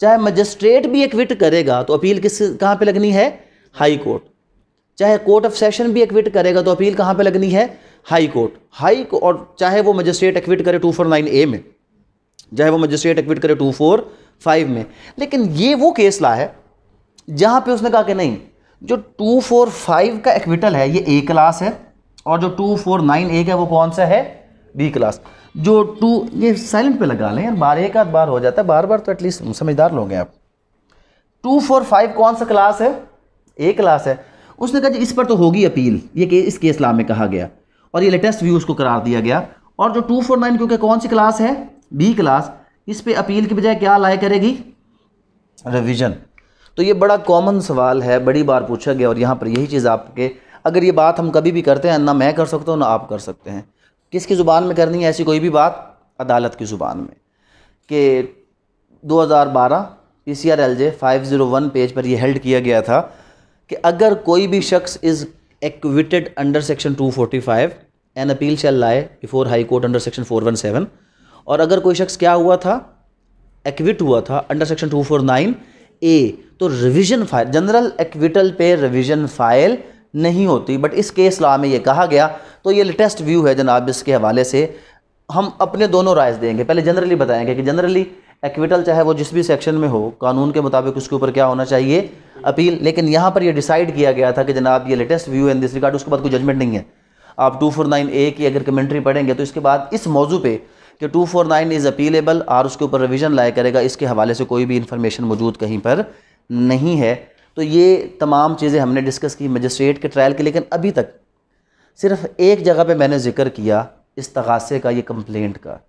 चाहे मजिस्ट्रेट भी एक विट करेगा तो अपील किस कहाँ पे लगनी है हाई कोर्ट चाहे कोर्ट ऑफ सेशन भी एक्विट करेगा तो अपील कहाँ पे लगनी है हाई कोर्ट हाई और चाहे वो मजिस्ट्रेट एक्विट करे टू फोर नाइन ए में चाहे वो मजिस्ट्रेट एक्विट करे टू फोर फाइव में लेकिन ये वो केस ला है जहाँ पे उसने कहा कि नहीं जो टू फोर फाइव का एक्विटल है ये ए क्लास है और जो टू फोर नाइन ए का वो कौन सा है बी क्लास जो टू ये साइलेंट पे लगा लें यार बार एक आध बार हो जाता है बार बार तो एटलीस्ट समझदार लोग हैं आप टू फोर फाइव कौन सा क्लास है ए क्लास है उसने कहा इस पर तो होगी अपील ये के, इस केस लाभ में कहा गया और ये लेटेस्ट व्यू उसको करार दिया गया और जो टू फोर नाइन क्योंकि कौन सी क्लास है बी क्लास इस पर अपील की बजाय क्या लाए करेगी रिविजन तो ये बड़ा कॉमन सवाल है बड़ी बार पूछा गया और यहाँ पर यही चीज़ आपके अगर ये बात हम कभी भी करते हैं ना मैं कर सकता हूँ ना आप कर सकते हैं किसकी ज़ुबान में करनी है ऐसी कोई भी बात अदालत की ज़ुबान में कि 2012 पीसीआरएलजे 501 पेज पर यह हेल्ड किया गया था कि अगर कोई भी शख्स is acquitted under section 245 an appeal shall lie before high court under section 417 और अगर कोई शख्स क्या हुआ था एक्विट हुआ था अंडर सेक्शन 249 ए तो रिवीजन फाइल जनरल एक्विटल पे रिवीजन फाइल नहीं होती बट इस केस लॉ में ये कहा गया तो ये लेटेस्ट व्यू है जनाब इसके हवाले से हम अपने दोनों राय देंगे पहले जनरली बताएंगे कि जनरली एक्विटल चाहे वो जिस भी सेक्शन में हो कानून के मुताबिक उसके ऊपर क्या होना चाहिए अपील लेकिन यहाँ पर ये डिसाइड किया गया था कि जनाब ये लेटेस्ट व्यू है इन दिस रिगार्ड उसके बाद कोई जजमेंट नहीं है आप टू फोर नाइन ए की अगर कमेंट्री पढ़ेंगे तो इसके बाद इस मौजू पर कि two four nine is appealable और उसके ऊपर रिविज़न लाया करेगा इसके हवाले से कोई भी इन्फॉर्मेशन मौजूद कहीं पर नहीं है तो ये तमाम चीज़ें हमने डिस्कस की मजिस्ट्रेट के ट्रायल की लेकिन अभी तक सिर्फ एक जगह पे मैंने जिक्र किया इस तगासे का ये कंप्लेंट का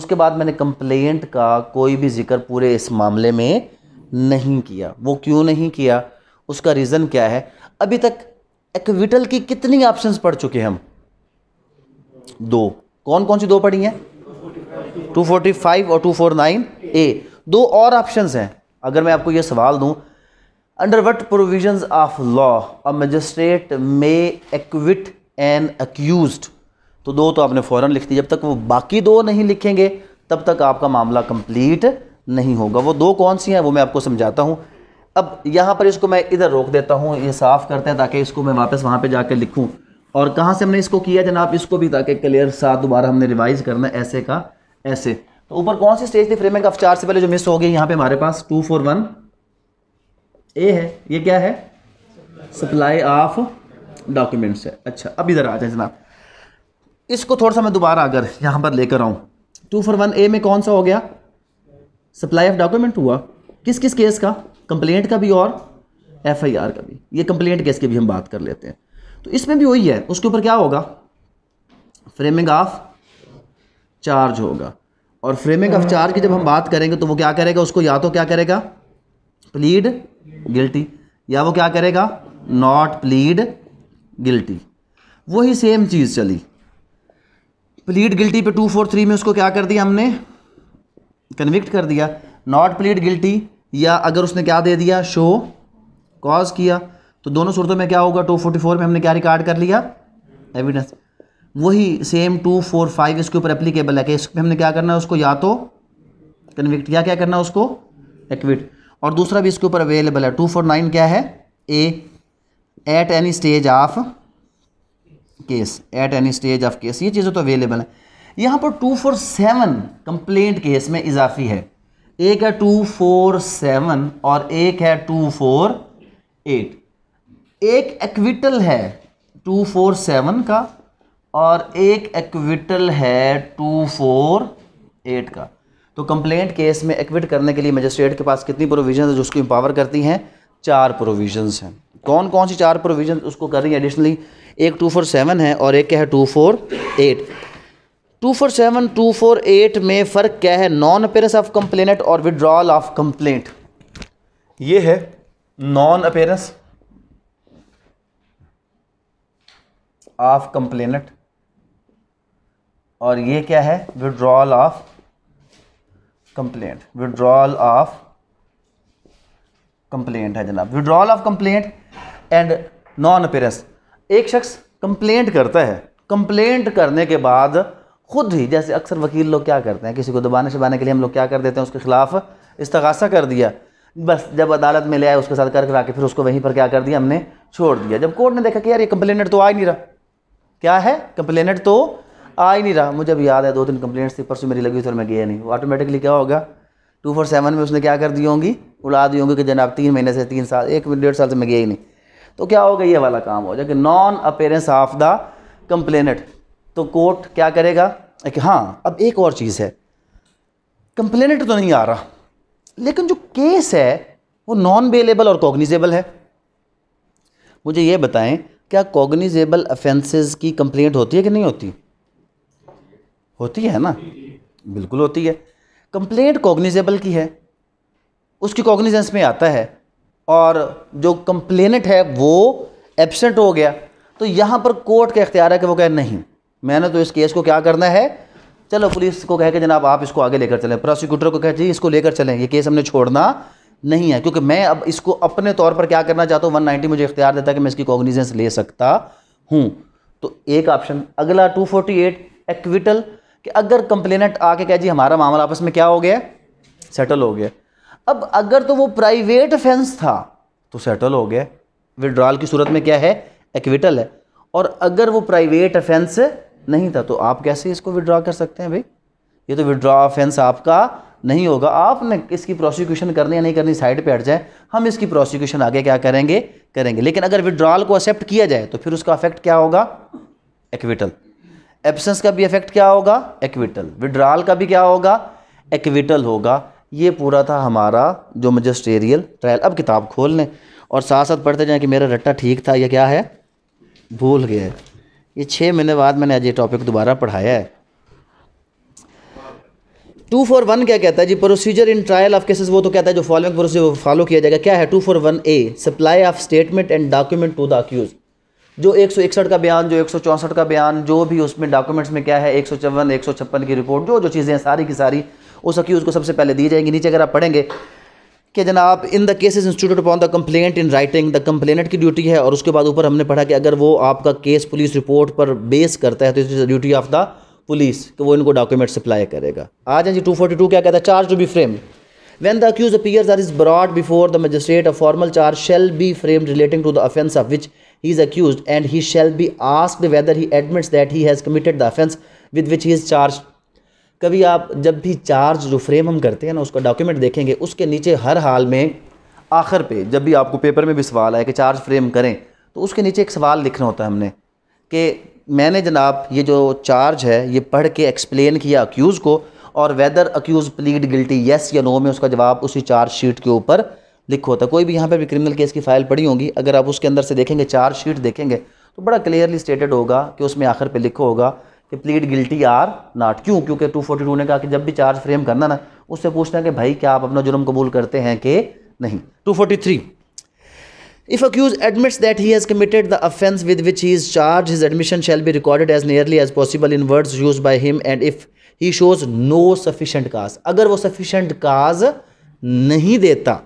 उसके बाद मैंने कंप्लेंट का कोई भी जिक्र पूरे इस मामले में नहीं किया वो क्यों नहीं किया उसका रीज़न क्या है अभी तक एक्विटल की कितनी ऑप्शंस पढ़ चुके हम दो कौन कौन सी दो पढ़ी हैं 245 और 249 ए दो और ऑप्शंस हैं अगर मैं आपको ये सवाल दूं under what provision of law a magistrate may acquit an accused तो दो तो आपने फ़ौरन लिख दी जब तक वो बाकी दो नहीं लिखेंगे तब तक आपका मामला कंप्लीट नहीं होगा वो दो कौन सी हैं वो मैं आपको समझाता हूँ अब यहाँ पर इसको मैं इधर रोक देता हूँ ये साफ़ करते हैं ताकि इसको मैं वापस वहाँ पे कर लिखूँ और कहाँ से हमने इसको किया जनाब इसको भी ताकि क्लियर साथ दोबारा हमने रिवाइज करना है ऐसे का ऐसे तो ऊपर कौन सी स्टेज थी फ्रेमिंग ऑफ चार से पहले जो मिस हो गई यहाँ पे हमारे पास टू फोर वन ए है ये क्या है सप्लाई ऑफ डॉक्यूमेंट्स है अच्छा अब इधर आ जाए जनाब इसको थोड़ा सा मैं दोबारा अगर यहाँ पर लेकर आऊँ टू फोर वन ए में कौन सा हो गया सप्लाई ऑफ डॉक्यूमेंट हुआ किस किस केस का कंप्लेंट का भी और एफ आई आर का भी ये कंप्लेंट केस की भी हम बात कर लेते हैं तो इसमें भी वही है उसके ऊपर क्या होगा फ्रेमिंग ऑफ चार्ज होगा और फ्रेमिंग ऑफ चार्ज की जब हम बात करेंगे तो वो क्या करेगा उसको या तो क्या करेगा प्लीड गिल्टी या वो क्या करेगा नॉट प्लीड गिल्टी वही सेम चीज़ चली प्लीड गिल्टी पे टू फोर थ्री में उसको क्या कर दिया हमने कन्विक्ट कर दिया नॉट प्लीड गिल्टी या अगर उसने क्या दे दिया शो कॉज किया तो दोनों सूरतों में क्या होगा टू फोर्टी फोर में हमने क्या रिकॉर्ड कर लिया एविडेंस वही सेम टू फोर फाइव इसके ऊपर एप्लीकेबल है कि इसमें हमने क्या करना है उसको या तो कन्विक्ट या क्या करना है उसको एक्विट और दूसरा भी इसके ऊपर अवेलेबल है टू फोर नाइन क्या है A at any stage of case at any stage of case ये चीज़ें तो अवेलेबल हैं यहाँ पर two four seven complaint case में इजाफी है एक है टू फोर सेवन और एक है टू फोर एट एक एक्विटल है टू फोर सेवन का और एक एक्विटल है टू फोर एट का तो कंप्लेंट केस में एक्विट करने के लिए मजिस्ट्रेट के पास कितनी प्रोविजन है जो उसको इम्पावर करती हैं चार प्रोविजंस हैं कौन कौन सी चार प्रोविजन उसको कर रही हैं एडिशनली एक टू फोर सेवन है और एक क्या है two four eight two four seven two four eight में फ़र्क क्या है नॉन अपेयरेंस ऑफ कंप्लेनेंट और विड्रॉल ऑफ कंप्लेंट ये है नॉन अपेयरेंस ऑफ कंप्लेनेंट और ये क्या है withdrawal of complaint withdrawal of complaint है जनाब withdrawal of complaint and non appearance एक शख्स कंप्लेंट करता है कंप्लेंट करने के बाद खुद ही जैसे अक्सर वकील लोग क्या करते हैं किसी को दबाने शबाने के लिए हम लोग क्या कर देते हैं उसके खिलाफ इस्तगासा कर दिया बस जब अदालत में ले आए उसके साथ कर करा के फिर उसको वहीं पर क्या कर दिया हमने छोड़ दिया जब कोर्ट ने देखा कि यार ये कंप्लेनेंट तो आ ही नहीं रहा क्या है कंप्लेनेंट तो आ ही नहीं रहा मुझे अभी याद है दो तीन कंप्लेंट्स थी परसों मेरी लगी थी और मैं गया नहीं ऑटोमेटिकली क्या होगा टू फोर सेवन में उसने क्या कर दी होंगी उड़ा दी होंगी कि जनाब तीन महीने से तीन साल एक डेढ़ साल से मैं गया ही नहीं तो क्या होगा ये वाला काम हो जाए कि non appearance of the complainant तो कोर्ट क्या करेगा कि हाँ अब एक और चीज़ है कंप्लेनेट तो नहीं आ रहा लेकिन जो केस है वो नॉन बेलेबल और कॉग्निजेबल है मुझे ये बताएं क्या कॉग्निजेबल अफेंसेस की कंप्लेंट होती है कि नहीं होती होती है ना बिल्कुल होती है कंप्लेंट कॉग्निजेबल की है उसकी कॉग्निजेंस में आता है और जो कंप्लेनेंट है वो एबसेंट हो गया तो यहाँ पर कोर्ट का इख्तियार है कि वो कहे नहीं मैंने तो इस केस को क्या करना है चलो पुलिस को कह के जनाब आप इसको आगे लेकर चलें प्रोसिक्यूटर को कह जी इसको लेकर चलें ये केस हमने छोड़ना नहीं है क्योंकि मैं अब इसको अपने तौर पर क्या करना चाहता हूँ 190 मुझे इख्तियार देता है कि मैं इसकी कॉग्निजेंस ले सकता हूँ तो एक ऑप्शन अगला 248 एक्विटल कि अगर कंप्लेनेंट आके कह जी हमारा मामला आपस में क्या हो गया सेटल हो गया अब अगर तो वो प्राइवेट ऑफेंस था तो सेटल हो गया विड्रॉल की सूरत में क्या है एक्विटल है और अगर वो प्राइवेट ऑफेंस नहीं था तो आप कैसे इसको विड्रॉ कर सकते हैं भाई ये तो विड्रॉ ऑफेंस आपका नहीं होगा आपने इसकी प्रोसिक्यूशन करनी या नहीं करनी साइड पे हट जाए हम इसकी प्रोसिक्यूशन आगे क्या करेंगे करेंगे लेकिन अगर विड्रॉल को एक्सेप्ट किया जाए तो फिर उसका अफेक्ट क्या होगा एक्विटल एबसेंस का भी इफेक्ट क्या होगा एक्विटल विड्रॉल का भी क्या होगा एक्विटल होगा ये पूरा था हमारा जो मजिस्ट्रेरियल ट्रायल अब किताब खोल लें और साथ साथ पढ़ते जाएं कि मेरा रट्टा ठीक था या क्या है भूल गया है ये छः महीने बाद मैंने आज ये टॉपिक दोबारा पढ़ाया है टू फोर वन क्या कहता है जी procedure in trial of cases वो तो कहता है जो फॉलोइंग प्रोसीजर फॉलो किया जाएगा क्या है two four one A supply of statement and document to the accused जो एक का बयान जो एक का बयान जो भी उसमें डॉक्यूमेंट्स में क्या है एक सौ की रिपोर्ट जो जो चीज़ें हैं सारी की सारी उस अक्यूज़ को सबसे पहले दी जाएंगी नीचे अगर आप पढ़ेंगे कि जनाब in the cases instituted upon the complaint in writing the complainant की ड्यूटी है और उसके बाद ऊपर हमने पढ़ा कि अगर वो आपका केस पुलिस रिपोर्ट पर बेस करता है तो it is duty of the police कि वो इनको डॉक्यूमेंट सप्लाई करेगा आ जाए जी टू फोर्टी टू क्या कहता है charge to be frame when the accused appears or is brought before the magistrate a formal charge shall be frame relating to the offence of which he is accused and he shall be asked whether he admits that he has committed the offence with which he is charged कभी आप जब भी चार्ज जो फ्रेम हम करते हैं ना उसका डॉक्यूमेंट देखेंगे उसके नीचे हर हाल में आखिर पे जब भी आपको पेपर में भी सवाल आए कि चार्ज फ्रेम करें तो उसके नीचे एक सवाल लिखना होता है हमने कि मैंने जनाब ये जो चार्ज है ये पढ़ के एक्सप्लेन किया अक्यूज़ को और whether accused plead guilty yes या नो में उसका जवाब उसी चार्ज शीट के ऊपर लिखा होता है कोई भी यहाँ पे भी क्रिमिनल केस की फाइल पड़ी होगी अगर आप उसके अंदर से देखेंगे चार्ज शीट देखेंगे तो बड़ा क्लियरली स्टेटेड होगा कि उसमें आखिर पे लिखा होगा कि प्लीड गिल्टी आर नॉट क्यों क्योंकि 242 ने कहा कि जब भी चार्ज फ्रेम करना ना उससे पूछना कि भाई क्या आप अपना जुर्म कबूल करते हैं कि नहीं 243 If accused admits that he has committed the offence with which he is charged, his admission shall be recorded as nearly as possible in words used by him and if he shows no sufficient cause. अगर वो sufficient cause नहीं देता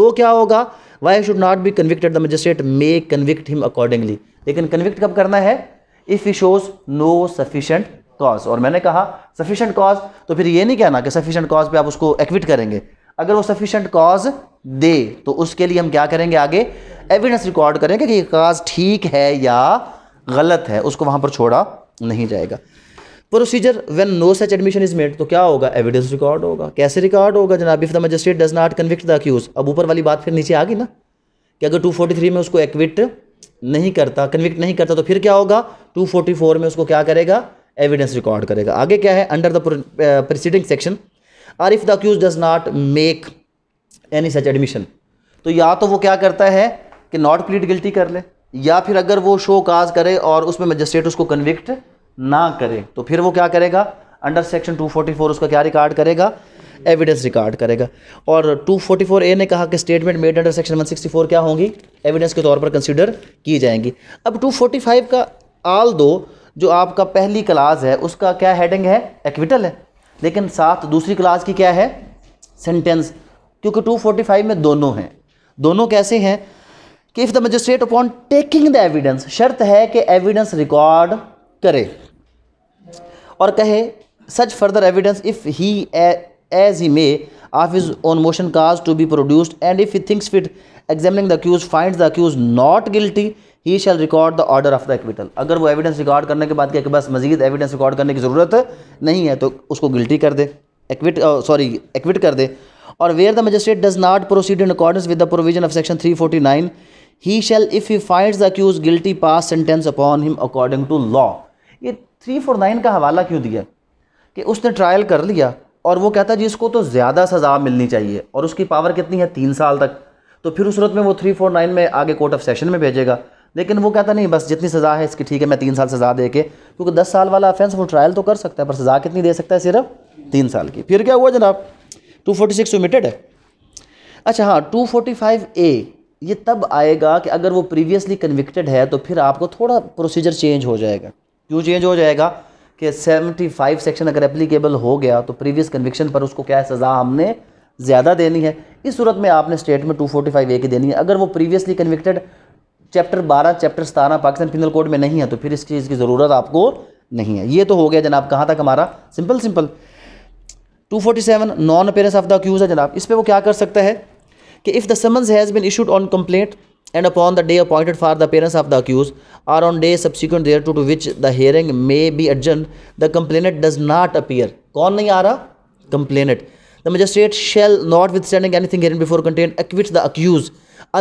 तो क्या होगा why should not be convicted the magistrate may convict him accordingly लेकिन कन्विक्ट कब करना है if he shows no sufficient cause और मैंने कहा सफिशेंट कॉज तो फिर ये नहीं कहना कि सफिशेंट कॉज पे आप उसको एक्विट करेंगे अगर वो सफिशेंट कॉज दे तो उसके लिए हम क्या करेंगे आगे एविडेंस रिकॉर्ड करेंगे कि ये कॉज ठीक है या गलत है उसको वहां पर छोड़ा नहीं जाएगा procedure when no such admission is made तो क्या होगा एविडेंस रिकॉर्ड होगा कैसे रिकॉर्ड होगा जनाब if the magistrate does not convict the accused अब ऊपर वाली बात फिर नीचे आ गई ना कि अगर 243 में उसको एक्विट नहीं करता कन्विक्ट नहीं करता तो फिर क्या होगा 244 में उसको क्या करेगा एविडेंस रिकॉर्ड करेगा आगे क्या है under the preceding section or if the accused does not make any such admission तो या तो वो क्या करता है कि नॉट प्लीड गिल्टी कर ले या फिर अगर वो शो काज करे और उसमें मजिस्ट्रेट उसको कन्विक्ट ना करे तो फिर वो क्या करेगा अंडर सेक्शन 244 उसका क्या रिकॉर्ड करेगा एविडेंस रिकॉर्ड करेगा और 244 ए ने कहा कि स्टेटमेंट मेड अंडर सेक्शन 164 क्या होंगी एविडेंस के तौर पर कंसिडर की जाएंगी अब 245 का आल दो जो आपका पहली क्लास है उसका क्या हेडिंग है एक्विटल है लेकिन साथ दूसरी क्लास की क्या है सेंटेंस क्योंकि 245 में दोनों हैं दोनों कैसे हैं कि if the magistrate upon taking the evidence शर्त है कि एविडेंस रिकॉर्ड करे और कहे such further evidence if he as he may of is on motion cause to be produced and if he thinks fit examining the accused find the accused not guilty he shall record the order of the acquittal अगर वो एविडेंस रिकॉर्ड करने के बाद क्या कि बस मजीद एविडेंस रिकॉर्ड करने की ज़रूरत नहीं है तो उसको गिल्टी कर दे एक्विट सॉरी एक्विट कर दे और where the magistrate does not proceed in accordance with the provision of section three forty nine he shall if he find the accused guilty pass sentence upon him according to law ये थ्री फोर नाइन का हवाला क्यों दिया कि उसने ट्रायल कर लिया और वो कहता जी इसको तो ज़्यादा सज़ा मिलनी चाहिए और उसकी पावर कितनी है तीन साल तक तो फिर उस सूरत में वो थ्री फोर नाइन में आगे कोर्ट ऑफ सेशन में भेजेगा लेकिन वो कहता नहीं बस जितनी सज़ा है इसकी ठीक है मैं तीन साल सज़ा दे के क्योंकि दस साल वाला अफेंस वो ट्रायल तो कर सकता है पर सज़ा कितनी दे सकता है सिर्फ तीन साल की फिर क्या हुआ जनाब टू फोर्टी सिक्स लिमिटेड है अच्छा हाँ टू फोर्टी फाइव ए ये तब आएगा कि अगर वो प्रीवियसली कन्विक्टेड है तो फिर आपको थोड़ा प्रोसीजर चेंज हो जाएगा क्यों चेंज हो जाएगा कि 75 सेक्शन अगर एप्लीकेबल हो गया तो प्रीवियस कन्विक्शन पर उसको क्या है सज़ा हमने ज़्यादा देनी है इस सूरत में आपने स्टेट में टू फोर्टी फाइव ए की देनी है अगर वो प्रीवियसली कन्विक्टेड चैप्टर बारह चैप्टर सतारह पाकिस्तान पिनल कोड में नहीं है तो फिर इस चीज़ की ज़रूरत आपको नहीं है ये तो हो गया जनाब कहाँ तक हमारा simple simple 247 non appearance of the accused है जनाब इस पर वो क्या कर सकता है कि if the summons has been issued on complaint and upon the day appointed for the appearance of the accused or on day subsequent thereto to which the hearing may be adjourned the complainant does not appear kaun nahi aa raha complainant the magistrate shall not withstanding anything herein before contained acquit the accused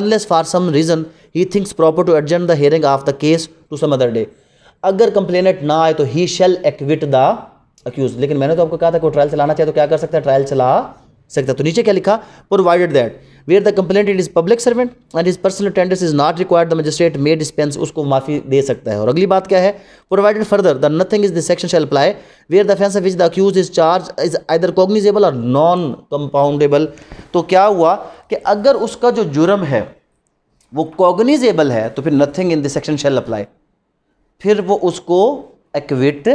unless for some reason he thinks proper to adjourn the hearing of the case to some other day अगर कंप्लेनेंट ना आए तो he shall acquit the accused लेकिन मैंने तो आपको कहा था कि ट्रायल चलाना चाहिए तो क्या कर सकता है ट्रायल चला सकता है तो नीचे क्या लिखा provided that where the complaint is public servant and is personal attendance is not required the magistrate may dispense उसको माफी दे सकता है और अगली बात क्या है provided further the nothing is the section shall apply where the offence which the accused is charge is either cognizable और नॉन कंपाउंडेबल तो क्या हुआ कि अगर उसका जो जुर्म है वो कॉग्निजेबल है तो फिर nothing in the section shall apply फिर वो उसको एक्विट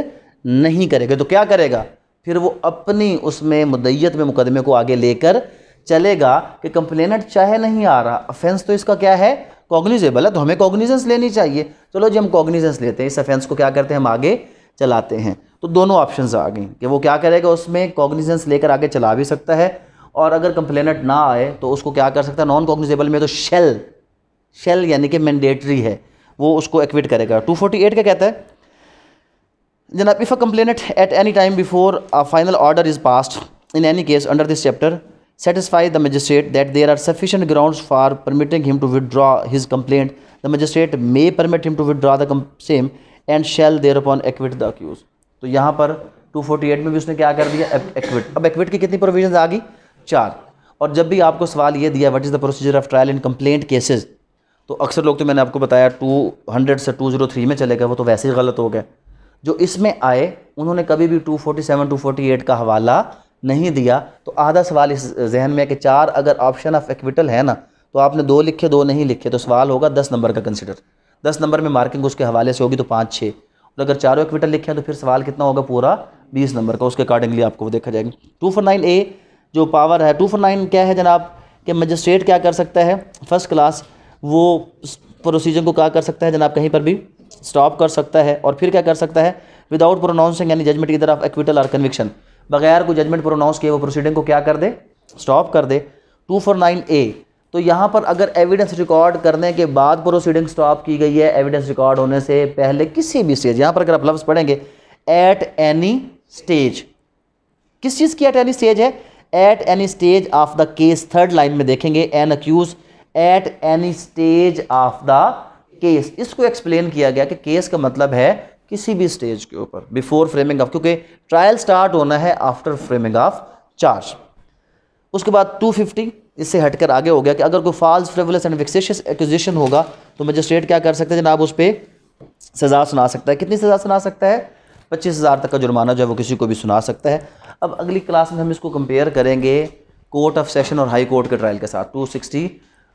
नहीं करेगा तो क्या करेगा फिर वो अपनी उसमें मुदैयत में मुकदमे को आगे लेकर चलेगा कि कंप्लेनेंट चाहे नहीं आ रहा अफेंस तो इसका क्या है कॉग्निजेबल है तो हमें कॉग्निजेंस लेनी चाहिए चलो जी हम कॉग्निजेंस लेते हैं इस अफेंस को क्या करते हैं हम आगे चलाते हैं तो दोनों ऑप्शन आ गए कि वो क्या करेगा उसमें कॉग्निजेंस लेकर आगे चला भी सकता है और अगर कंप्लेनेंट ना आए तो उसको क्या कर सकता है नॉन कॉग्निजेबल में तो शेल शेल यानी कि मैंडेटरी है वो उसको एक्विट करेगा 248 का कहता है जनाब if a complainant at any time before final order is passed in any case under this chapter satisfy the magistrate that there are sufficient grounds for permitting him to withdraw his complaint, the magistrate may permit him to withdraw the same and shall thereupon acquit the accused. तो यहाँ पर 248 में भी उसने क्या कर दिया एक्विट अब एक्विट की कितनी प्रोविजन आ गई चार और जब भी आपको सवाल ये दिया what is the procedure of trial in complaint cases तो अक्सर लोग तो मैंने आपको बताया 200 से 203 में चले गए वो तो वैसे ही गलत हो गए जो इसमें आए उन्होंने कभी भी 247 248 का हवाला नहीं दिया तो आधा सवाल इस जहन में है कि चार अगर ऑप्शन ऑफ एक्विटल है ना तो आपने दो लिखे दो नहीं लिखे तो सवाल होगा दस नंबर का कंसिडर दस नंबर में मार्किंग उसके हवाले से होगी तो पाँच छः और अगर चारों एक्विटल लिखे हैं तो फिर सवाल कितना होगा पूरा बीस नंबर का उसके अकॉर्डिंगली आपको वो देखा जाएगा टू फोर नाइन ए जो पावर है टू फोर नाइन क्या है जनाब कि मजिस्ट्रेट क्या कर सकता है फर्स्ट क्लास वो प्रोसीजर को क्या कर सकता है जनाब कहीं पर भी स्टॉप कर सकता है और फिर क्या कर सकता है विदाउट प्रोनाउंसिंग यानी जजमेंट की तरफ एक्विटल और कन्विक्शन बगैर कोई जजमेंट प्रोनाउंस किए वो प्रोसीडिंग को क्या कर दे स्टॉप कर दे टू फोर नाइन ए तो यहाँ पर अगर एविडेंस रिकॉर्ड करने के बाद प्रोसीडिंग स्टॉप की गई है एविडेंस रिकॉर्ड होने से पहले किसी भी स्टेज यहाँ पर अगर आप लफ्ज़ पढ़ेंगे एट एनी स्टेज किस चीज़ की एट एनी स्टेज है at any stage of the case third line में देखेंगे an accused at any stage of the case इसको एक्सप्लेन किया गया कि केस का मतलब है किसी भी स्टेज के ऊपर बिफोर फ्रेमिंग ऑफ क्योंकि ट्रायल स्टार्ट होना है आफ्टर फ्रेमिंग ऑफ चार्ज उसके बाद 250 इससे हटकर आगे हो गया कि अगर कोई false frivolous and vexatious acquisition होगा तो मजिस्ट्रेट क्या कर सकते हैं जनाब उस पर सज़ा सुना सकता है कितनी सज़ा सुना सकता है पच्चीस हज़ार तक का जुर्माना जो है वो किसी को भी सुना सकता है अब अगली क्लास में हम इसको कंपेयर करेंगे कोर्ट ऑफ सेशन और हाई कोर्ट के ट्रायल के साथ two sixty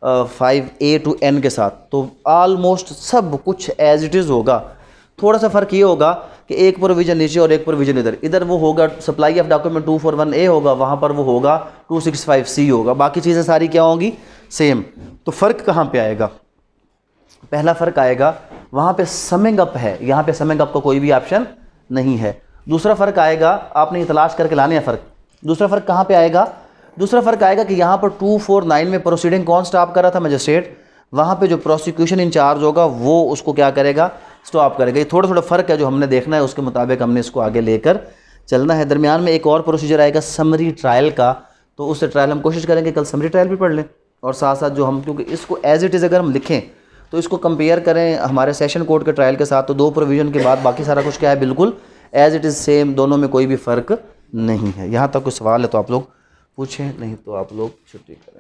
five A to N के साथ तो आलमोस्ट सब कुछ एज इट इज़ होगा थोड़ा सा फ़र्क ये होगा कि एक प्रोविज़न नीचे और एक प्रोविज़न इधर इधर वो होगा supply of document two four one A होगा वहाँ पर वो होगा टू सिक्स फाइव सी होगा बाकी चीज़ें सारी क्या होंगी सेम तो फ़र्क कहाँ पे आएगा पहला फ़र्क आएगा वहाँ पे समिंग अप है यहाँ पे समिंग अप का कोई भी ऑप्शन नहीं है दूसरा फ़र्क आएगा आपने ये तलाश करके लाने हैं फ़र्क दूसरा फ़र्क कहाँ पर आएगा दूसरा फ़र्क आएगा कि यहाँ पर टू फोर नाइन में प्रोसीडिंग कौन स्टाप कर रहा था मजिस्ट्रेट वहाँ पर जो प्रोसिक्यूशन इंचार्ज होगा वो उसको क्या करेगा स्टॉप करेगा ये थोड़ा थोड़ा फ़र्क है जो हमने देखना है उसके मुताबिक हमने इसको आगे लेकर चलना है दरमियान में एक और प्रोसीजर आएगा समरी ट्रायल का तो उससे ट्रायल हम कोशिश करेंगे कल समरी ट्रायल भी पढ़ लें और साथ साथ जो हम क्योंकि इसको एज़ इट इज़ अगर हम लिखें तो इसको कंपेयर करें हमारे सेशन कोर्ट के ट्रायल के साथ तो दो प्रोविज़न के बाद बाकी सारा कुछ क्या है बिल्कुल एज़ इट इज़ सेम दोनों में कोई भी फ़र्क नहीं है यहाँ तक कोई सवाल है तो आप लोग पूछें नहीं तो आप लोग छुट्टी करें